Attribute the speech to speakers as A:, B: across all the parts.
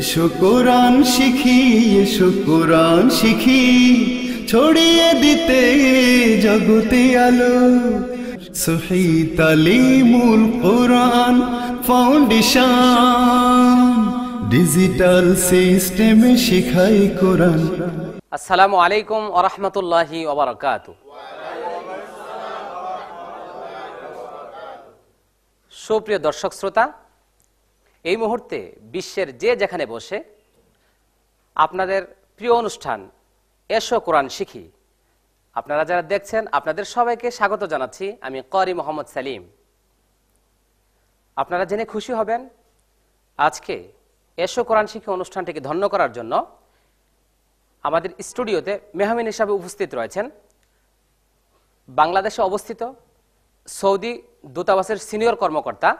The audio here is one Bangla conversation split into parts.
A: এসো কোরআন
B: শিখি এসো কোরআন শিখি ছড়িয়ে দিতে জগতে আলো সহি তালিমুল কোরআন ফাউন্ডেশন ডিজিটাল সিস্টেমে শিখাই কোরআন
C: আসসালামু আলাইকুম ওয়া বারাকাতু সুপ্রিয় দর্শক শ্রোতা এই মুহূর্তে বিশ্বের যে যেখানে বসে আপনাদের প্রিয় অনুষ্ঠান এসো কোরআন শিখি আপনারা যারা দেখছেন আপনাদের সবাইকে স্বাগত জানাচ্ছি আমি করি মোহাম্মদ সালিম আপনারা জেনে খুশি হবেন আজকে এসো কোরআন শিখি অনুষ্ঠানটিকে ধন্য করার জন্য আমাদের স্টুডিওতে মেহমিন হিসাবে উপস্থিত রয়েছেন বাংলাদেশে অবস্থিত সৌদি দূতাবাসের সিনিয়র কর্মকর্তা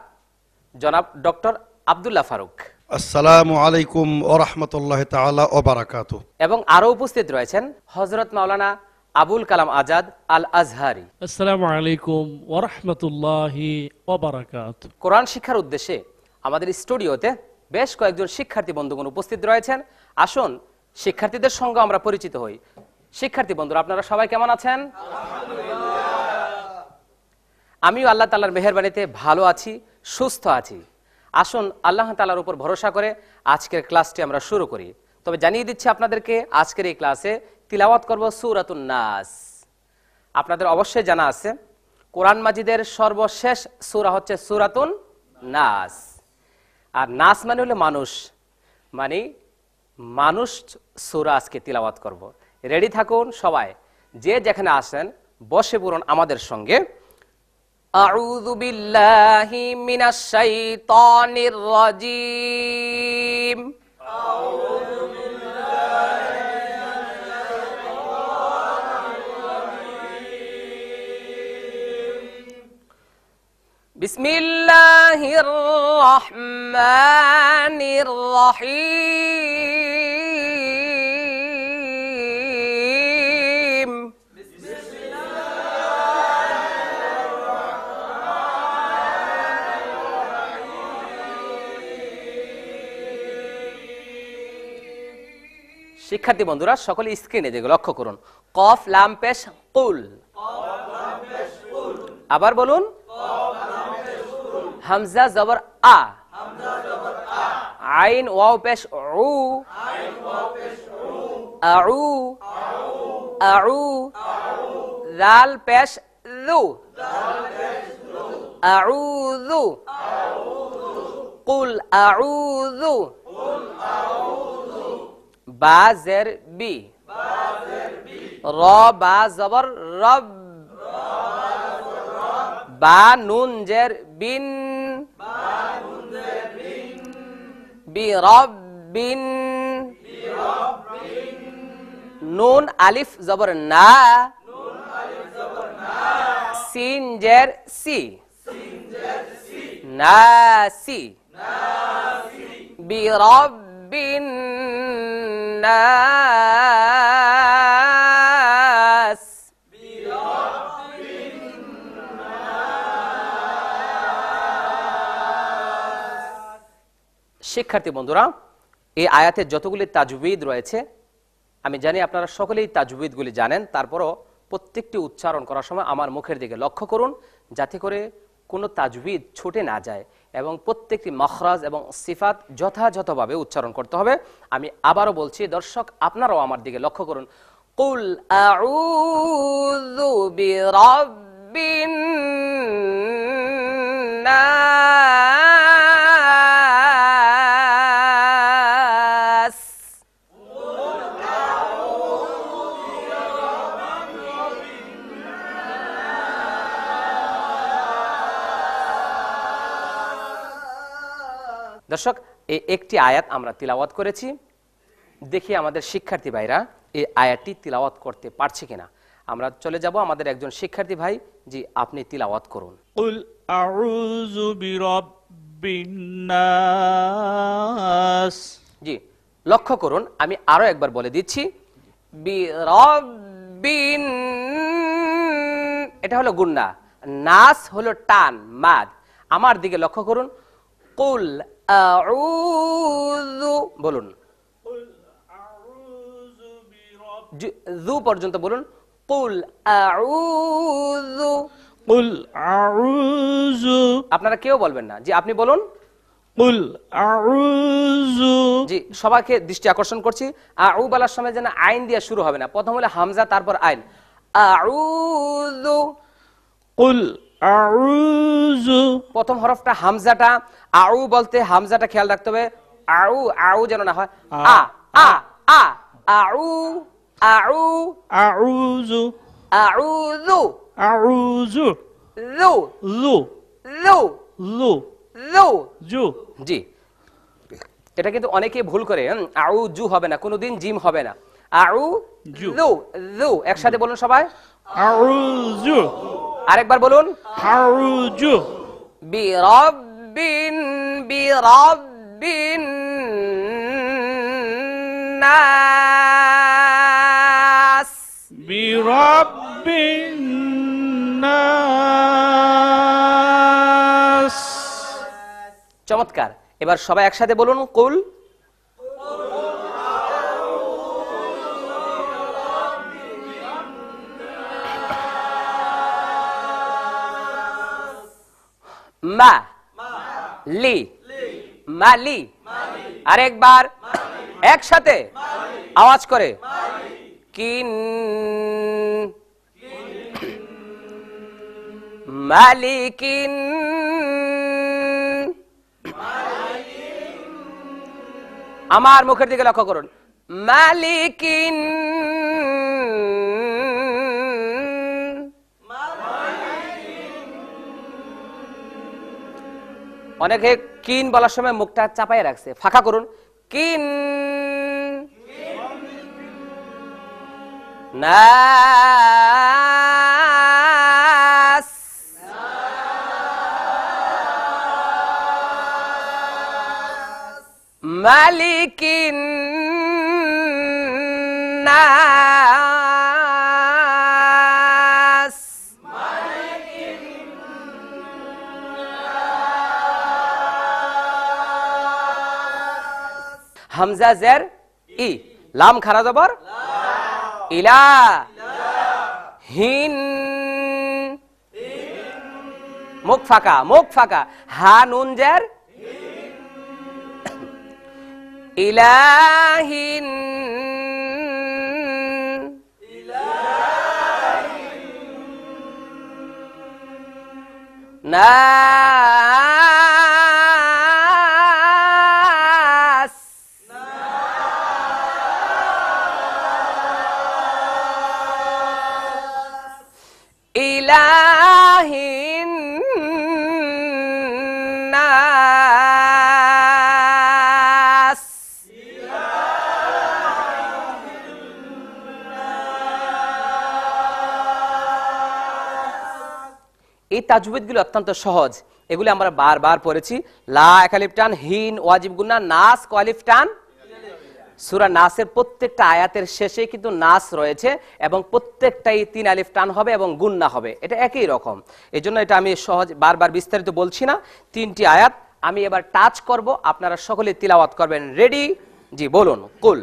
C: জনাব ডক্টর আবদুল্লাহ ফারুক
B: আসসালামু আলাইকুম ওরহমতুল্লাহ তালা ওবারাকাত
C: এবং আরো উপস্থিত রয়েছেন হজরত মাওলানা আবুল কালাম আজাদ আল আজহারি
D: আসসালামু আলাইকুম ওরহমতুল্লাহি ওবারাকাত
C: কোরআন শিক্ষার উদ্দেশ্যে আমাদের স্টুডিওতে বেশ কয়েকজন শিক্ষার্থী বন্ধুগণ উপস্থিত রয়েছেন আসুন শিক্ষার্থীদের সঙ্গে আমরা পরিচিত হই শিক্ষার্থী বন্ধুরা আপনারা সবাই কেমন আছেন আমিও আল্লাহ তাল্লার মেহরবানিতে ভালো আছি সুস্থ আছি আসুন আল্লাহ তালার উপর ভরসা করে আজকের ক্লাসটি আমরা শুরু করি তবে জানিয়ে দিচ্ছি আপনাদেরকে আজকের এই ক্লাসে তিলাওয়াত করব সুরাতুন নাস আপনাদের অবশ্যই জানা আছে কোরআন মাজিদের সর্বশেষ সুরা হচ্ছে সুরাতুন নাস আর নাস মানে হলো মানুষ মানে মানুষ সুরা আজকে তিলাওয়াত করব রেডি থাকুন সবাই যে যেখানে আসেন বসে পড়ুন আমাদের সঙ্গে أعوذ بالله من الشيطان الرجيم
A: أعوذ بالله من الشيطان الرجيم بسم الله الرحمن الرحيم
C: শিক্ষার্থী বন্ধুরা সকলে স্ক্রিনে যেগুলো লক্ষ্য করুন কফ লাম পেশ কুল আবার বলুন হামজা জবর আ আইন ওয়াও পেশ উ আউ আউ লাল পেশ লু আউযু কুল আউযু বাজের বি র বা জবর রব বা নুন জের বিন বি রব বিন নুন আলিফ জবর না সিন জের সি
A: বি রব বিন الناس
C: শিক্ষার্থী বন্ধুরা এই আয়াতে যতগুলি তাজবিদ রয়েছে আমি জানি আপনারা সকলেই তাজবিদগুলি জানেন তারপরও প্রত্যেকটি উচ্চারণ করার সময় আমার মুখের দিকে লক্ষ্য করুন যাতে করে কোনো তাজবিদ ছুটে না যায় এবং প্রত্যেকটি মখরাজ এবং সিফাত যথাযথভাবে উচ্চারণ করতে হবে আমি আবারও বলছি দর্শক আপনারাও আমার দিকে লক্ষ্য করুন কুল
A: বিরাব্বিন
C: দর্শক এই একটি আয়াত আমরা তিলাওয়াত করেছি দেখি আমাদের শিক্ষার্থী ভাইরা এই আয়াতটি তিলাওয়াত করতে পারছে কিনা আমরা চলে যাব আমাদের একজন শিক্ষার্থী ভাই জি আপনি তিলাওয়াত করুন
D: উল আউযু
C: বিরাব্বিন্নাস জি লক্ষ্য করুন আমি আরো একবার বলে দিচ্ছি বিরাব্বিন এটা হলো গুন্না নাস হলো টান মাদ আমার দিকে লক্ষ্য করুন কুল বলুন জু পর্যন্ত বলুন কুল আউযু আপনারা কেউ বলবেন না যে আপনি বলুন জি সবাইকে দৃষ্টি আকর্ষণ করছি আউ বলার সময় যেন আইন দিয়ে শুরু হবে না প্রথম হলে হামজা তারপর আইন আউযু কুল আউযু প্রথম হরফটা হামজাটা আউ বলতে হামজাটা খেয়াল রাখতে হবে আউ আউ যেন না হয় আ আ আ আউ আউ আউযু আউযু আউযু লু লু লু লু লু জু জি এটা কিন্তু অনেকেই ভুল করে আউ জু হবে না কোনোদিন জিম হবে না আউ জু লু লু একসাথে বলুন সবাই আউযু আরেকবার বলুন বি আউযু বিরাব্বিন
A: বিরাব্বিন নাস
D: বিরাব্বিন
A: নাস
C: চমৎকার এবার সবাই একসাথে বলুন কুল মা লি মালি আরেকবার একসাথে আওয়াজ করে কিন মালিকিন আমার মুখের দিকে লক্ষ্য করুন
A: মালিকিন
C: অনেকে কিন বলার সময় মুখটা চাপাই রাখছে ফাঁকা করুন কিন
A: মালিকিন না
C: হামজা জের ই লাম খারা জবর ইলা হিন মুখ ফাঁকা মুখ ফাঁকা হা নুন জের ইলাহিন
A: না إله الناس
C: এই তাজবিদগুলো অত্যন্ত সহজ এগুলো আমরা বারবার পড়েছি লা একালিপটান হিন ওয়াজিব গুনা নাস কোয়ালিফটান সুরা নাসের প্রত্যেকটা আয়াতের শেষে কিন্তু নাস রয়েছে এবং প্রত্যেকটাই তিন আলিফ টান হবে এবং গুন্না হবে এটা একই রকম এজন্য এটা আমি সহজ বারবার বিস্তারিত বলছি না তিনটি আয়াত আমি এবার টাচ করব আপনারা সকলে তিলাওয়াত করবেন রেডি জি বলুন কুল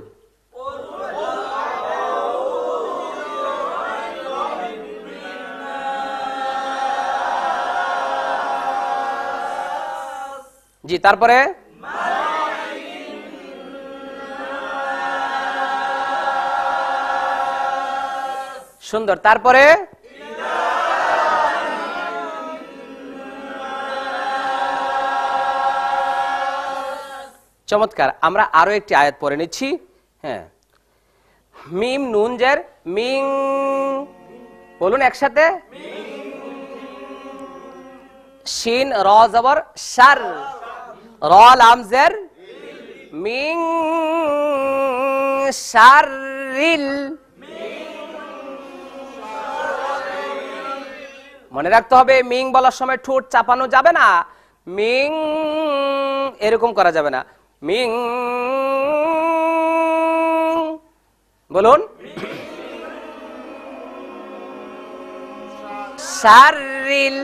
C: জি তারপরে সুন্দর তারপরে চমৎকার আমরা আরো একটি আয়াত পড়ে নিচ্ছি হ্যাঁ মিম নুন জের মিং বলুন একসাথে শিন র জবর সার র লাম জের মিং সারিল মনে রাখতে হবে মিং বলার সময় ঠোঁট চাপানো যাবে না মিং এরকম করা যাবে না মিং বলুন শারিল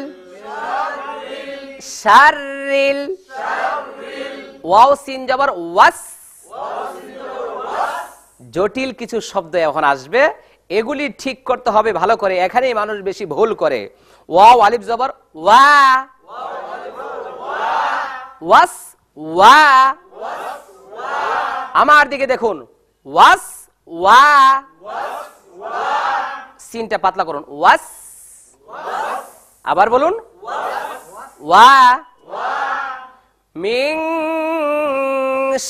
C: শারিল ওয়াও সিন যাবার ওয়াস জটিল কিছু শব্দ এখন আসবে এগুলি ঠিক করতে হবে ভালো করে এখানেই মানুষ বেশি ভুল করে ওয়া আলিফ জবর ওয়া ওয়াস ওয়া আমার দিকে দেখুন ওয়াস ওয়া সিনটা পাতলা করুন ওয়াস আবার বলুন ওয়া মিং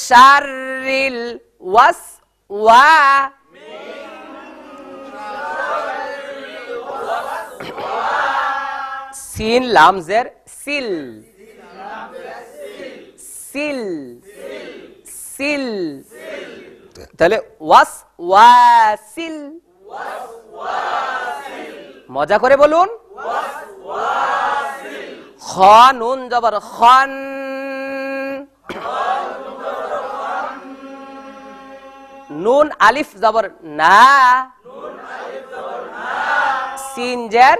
C: শারিল ওয়াস ওয়া সিন লামজের সিল সিল সিল তাহলে ওয়াস ওয়াসিল মজা করে বলুন খন জবর খন নুন আলিফ জবর না
A: জের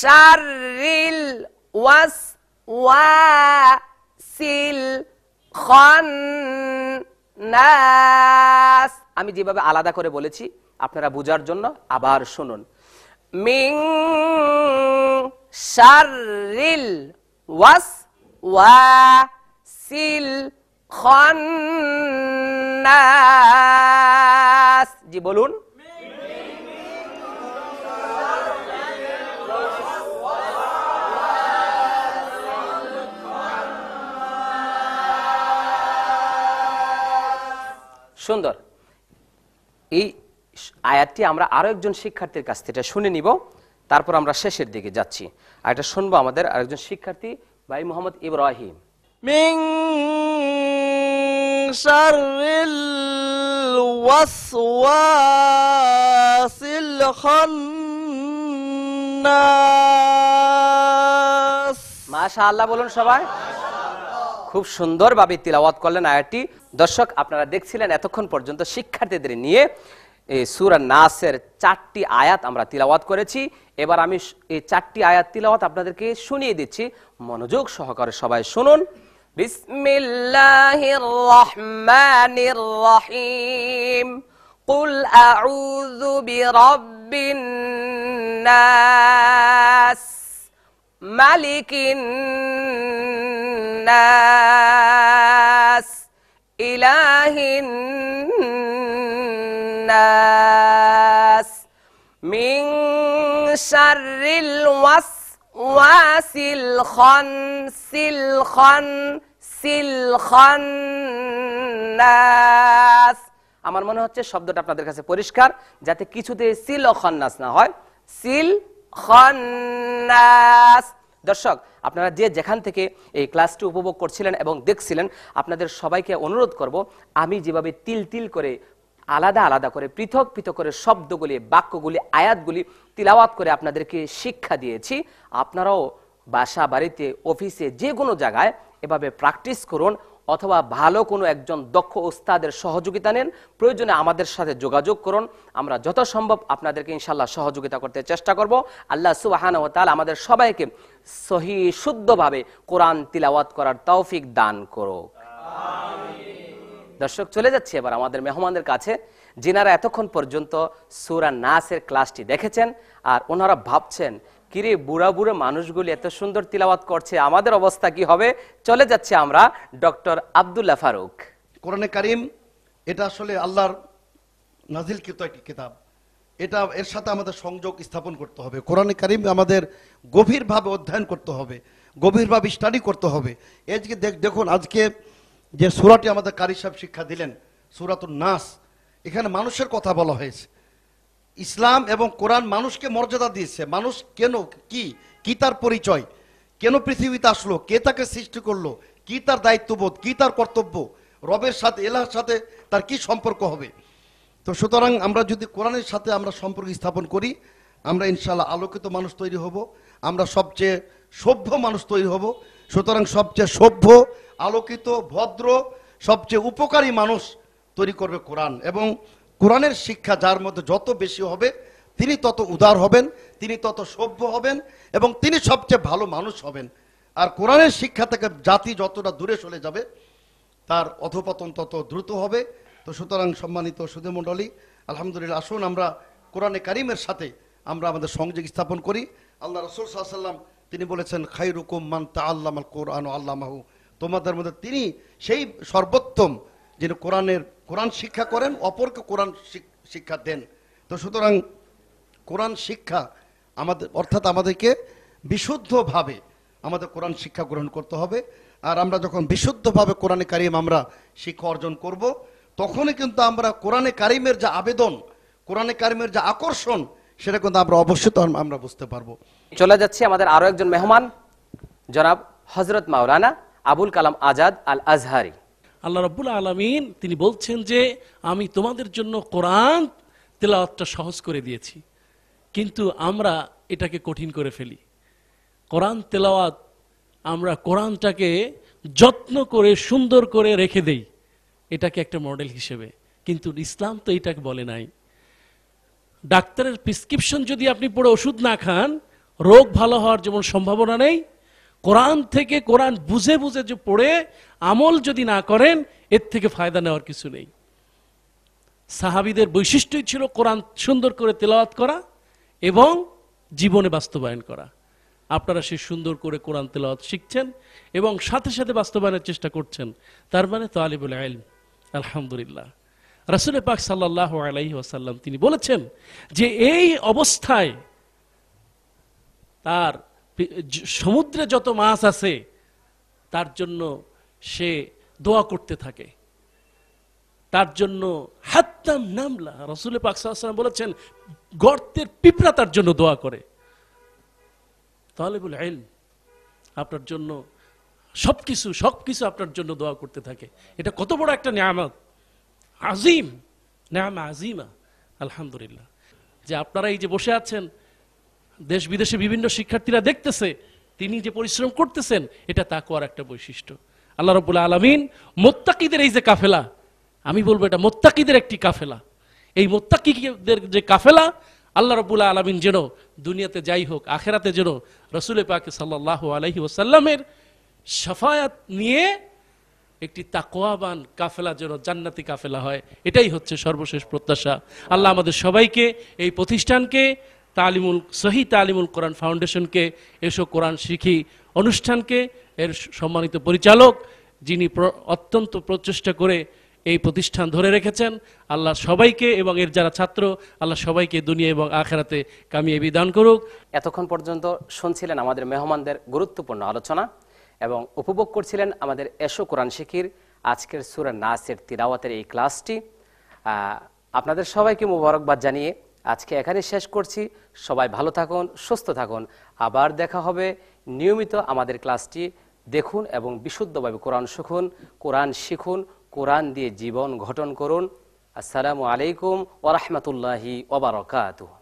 A: শারিল ওয়াস ওয়াসিল খন্নাস
C: আমি যেভাবে আলাদা করে বলেছি আপনারা বোঝার জন্য আবার শুনুন মিং শারিল ওয়াস ওয়াসিল খন্নাস জি বলুন সুন্দর এই আয়াতটি আমরা আরও একজন শিক্ষার্থীর কাছ থেকে শুনে নিব তারপর আমরা শেষের দিকে যাচ্ছি আর এটা শুনবো আমাদের আরেকজন শিক্ষার্থী ভাই মোহাম্মদ ইব্রাহিম মিং শারিল
A: ওয়াসওয়াসিল মাশাআল্লাহ বলুন
C: সবাই খুব সুন্দরভাবে তিলাওয়াত করলেন আয়াতটি দর্শক আপনারা দেখছিলেন এতক্ষণ পর্যন্ত শিক্ষার্থীদের নিয়ে সুরা নাসের চারটি আয়াত আমরা তিলাওয়াত করেছি এবার আমি এই চারটি আয়াত তিলাওয়াত আপনাদেরকে শুনিয়ে দিচ্ছি মনোযোগ সহকারে সবাই শুনুন
A: বিসমিল্লাহির রহমানির রহিম قل أعوذ برب الناس মালিকিন إله الناس من شر الوسواس الخنس
C: الخنس الخناس আমার মনে হচ্ছে শব্দটা আপনাদের কাছে পরিষ্কার যাতে কিছুতে সিল ও খন্নাস না হয় সিল খন্নাস দর্শক আপনারা যে যেখান থেকে এই ক্লাসটি উপভোগ করছিলেন এবং দেখছিলেন আপনাদের সবাইকে অনুরোধ করব আমি যেভাবে তিল তিল করে আলাদা আলাদা করে পৃথক পৃথক করে শব্দগুলি বাক্যগুলি আয়াতগুলি তিলাওয়াত করে আপনাদেরকে শিক্ষা দিয়েছি আপনারাও বাসা বাড়িতে অফিসে যে কোনো জায়গায় এভাবে প্র্যাকটিস করুন অথবা ভালো কোনো একজন দক্ষ ওস্তাদের সহযোগিতা নেন প্রয়োজনে আমাদের সাথে যোগাযোগ করুন আমরা যথাসম্ভব আপনাদেরকে ইনশাল্লাহ সহযোগিতা করতে চেষ্টা করব আল্লাহ সুবাহান ও তাল আমাদের সবাইকে সহি শুদ্ধভাবে কোরআন তিলাওয়াত করার তৌফিক দান করুক দর্শক চলে যাচ্ছে এবার আমাদের মেহমানদের কাছে যিনারা এতক্ষণ পর্যন্ত সুরা নাসের ক্লাসটি দেখেছেন আর ওনারা ভাবছেন কিরে বুড়া বুড়ো মানুষগুলি এত সুন্দর তিলাওয়াত করছে আমাদের অবস্থা কি
B: হবে চলে যাচ্ছে আমরা ডক্টর আবদুল্লাহ ফারুক কোরআনে কারিম এটা আসলে আল্লাহর নাজিল কৃত একটি কিতাব এটা এর সাথে আমাদের সংযোগ স্থাপন করতে হবে কোরআনে কারিম আমাদের গভীরভাবে অধ্যয়ন করতে হবে গভীরভাবে স্টাডি করতে হবে আজকে দেখুন আজকে যে সুরাটি আমাদের কারি সাহেব শিক্ষা দিলেন সুরাতুল নাস এখানে মানুষের কথা বলা হয়েছে ইসলাম এবং কোরআন মানুষকে মর্যাদা দিয়েছে মানুষ কেন কি কি তার পরিচয় কেন পৃথিবীতে আসলো কে তাকে সৃষ্টি করলো কি তার দায়িত্ববোধ কি তার কর্তব্য রবের সাথে এলাহার সাথে তার কি সম্পর্ক হবে তো সুতরাং আমরা যদি কোরআনের সাথে আমরা সম্পর্ক স্থাপন করি আমরা ইনশাল্লাহ আলোকিত মানুষ তৈরি হব আমরা সবচেয়ে সভ্য মানুষ তৈরি হব সুতরাং সবচেয়ে সভ্য আলোকিত ভদ্র সবচেয়ে উপকারী মানুষ তৈরি করবে কোরআন এবং কোরআনের শিক্ষা যার মধ্যে যত বেশি হবে তিনি তত উদার হবেন তিনি তত সভ্য হবেন এবং তিনি সবচেয়ে ভালো মানুষ হবেন আর কোরআনের শিক্ষা থেকে জাতি যতটা দূরে চলে যাবে তার অধপতন তত দ্রুত হবে তো সুতরাং সম্মানিত সুধীমণ্ডলী আলহামদুলিল্লাহ আসুন আমরা কোরআনে কারিমের সাথে আমরা আমাদের সংযোগ স্থাপন করি আল্লাহ রসুল সাল্লাম তিনি বলেছেন খাই রুকুম মান তা আল্লাহ কোরআন আল্লাহ মাহু তোমাদের মধ্যে তিনি সেই সর্বোত্তম যিনি কোরআনের কোরআন শিক্ষা করেন অপরকে কোরআন শিক্ষা দেন তো সুতরাং কোরআন শিক্ষা আমাদের অর্থাৎ আমাদেরকে বিশুদ্ধভাবে আমাদের কোরআন শিক্ষা গ্রহণ করতে হবে আর আমরা যখন বিশুদ্ধভাবে কোরআনে কারিম আমরা শিক্ষা অর্জন করব তখনই কিন্তু আমরা কোরআনে কারিমের যে আবেদন কোরআনে কারিমের যে আকর্ষণ সেটা কিন্তু আমরা অবশ্যই আমরা বুঝতে পারবো চলে যাচ্ছি আমাদের আরও একজন মেহমান জনাব হজরত
D: মাওলানা আবুল কালাম আজাদ আল আজহারি আল্লাহ রব্বুল আলমিন তিনি বলছেন যে আমি তোমাদের জন্য কোরআন তেলাওয়াতটা সহজ করে দিয়েছি কিন্তু আমরা এটাকে কঠিন করে ফেলি কোরআন তেলাওয়াত আমরা কোরআনটাকে যত্ন করে সুন্দর করে রেখে দেই এটাকে একটা মডেল হিসেবে কিন্তু ইসলাম তো এটাকে বলে নাই ডাক্তারের প্রিসক্রিপশন যদি আপনি পড়ে ওষুধ না খান রোগ ভালো হওয়ার যেমন সম্ভাবনা নেই কোরআন থেকে কোরআন বুঝে বুঝে যে পড়ে আমল যদি না করেন এর থেকে ফায়দা নেওয়ার কিছু নেই সাহাবিদের বৈশিষ্ট্যই ছিল কোরআন সুন্দর করে তেলাওয়াত করা এবং জীবনে বাস্তবায়ন করা আপনারা সে সুন্দর করে কোরআন তেলাওয়াত শিখছেন এবং সাথে সাথে বাস্তবায়নের চেষ্টা করছেন তার মানে তো আলিবুল আইল আলহামদুলিল্লাহ রাসুল পাক সাল্লাহ আলাইহি তিনি বলেছেন যে এই অবস্থায় তার সমুদ্রে যত মাছ আছে তার জন্য সে দোয়া করতে থাকে তার জন্য হাত্তাম নামলা রসুল পাকসাল্লাম বলেছেন গর্তের পিঁপড়া তার জন্য দোয়া করে তাহলে বলে আইল আপনার জন্য সব কিছু সব কিছু আপনার জন্য দোয়া করতে থাকে এটা কত বড় একটা নিয়ামত আজিম নিয়ামা আজিমা আলহামদুলিল্লাহ যে আপনারা এই যে বসে আছেন দেশ বিদেশে বিভিন্ন শিক্ষার্থীরা দেখতেছে তিনি যে পরিশ্রম করতেছেন এটা তা কোয়ার একটা বৈশিষ্ট্য আল্লাহ রবুল্লা আলমিন মোত্তাকিদের এই যে কাফেলা আমি বলবো এটা মোত্তাকিদের একটি কাফেলা এই মোত্তাকিদের যে কাফেলা আল্লাহ রবুল্লা আলমিন যেন দুনিয়াতে যাই হোক আখেরাতে যেন রসুলে পাকে সাল্লাহ আলহি ওসাল্লামের সাফায়াত নিয়ে একটি তাকোয়াবান কাফেলা যেন জান্নাতি কাফেলা হয় এটাই হচ্ছে সর্বশেষ প্রত্যাশা আল্লাহ আমাদের সবাইকে এই প্রতিষ্ঠানকে তালিমুল সহি তালিমুল কোরআন ফাউন্ডেশনকে এসো কোরআন শিখি অনুষ্ঠানকে এর সম্মানিত পরিচালক যিনি অত্যন্ত প্রচেষ্টা করে এই প্রতিষ্ঠান ধরে রেখেছেন আল্লাহ সবাইকে এবং এর যারা ছাত্র আল্লাহ সবাইকে দুনিয়া এবং আখেরাতে কামিয়ে বিদান করুক
C: এতক্ষণ পর্যন্ত শুনছিলেন আমাদের মেহমানদের গুরুত্বপূর্ণ আলোচনা এবং উপভোগ করছিলেন আমাদের এসো কোরআন শিখির আজকের সুরা নাসের তিরাওয়াতের এই ক্লাসটি আপনাদের সবাইকে মুবারকবাদ জানিয়ে আজকে এখানে শেষ করছি সবাই ভালো থাকুন সুস্থ থাকুন আবার দেখা হবে নিয়মিত আমাদের ক্লাসটি দেখুন এবং বিশুদ্ধভাবে কোরআন শুখুন কোরআন শিখুন কোরআন দিয়ে জীবন গঠন করুন
A: আসসালামু আলাইকুম ওরহমতুল্লাহি ওবরকাতু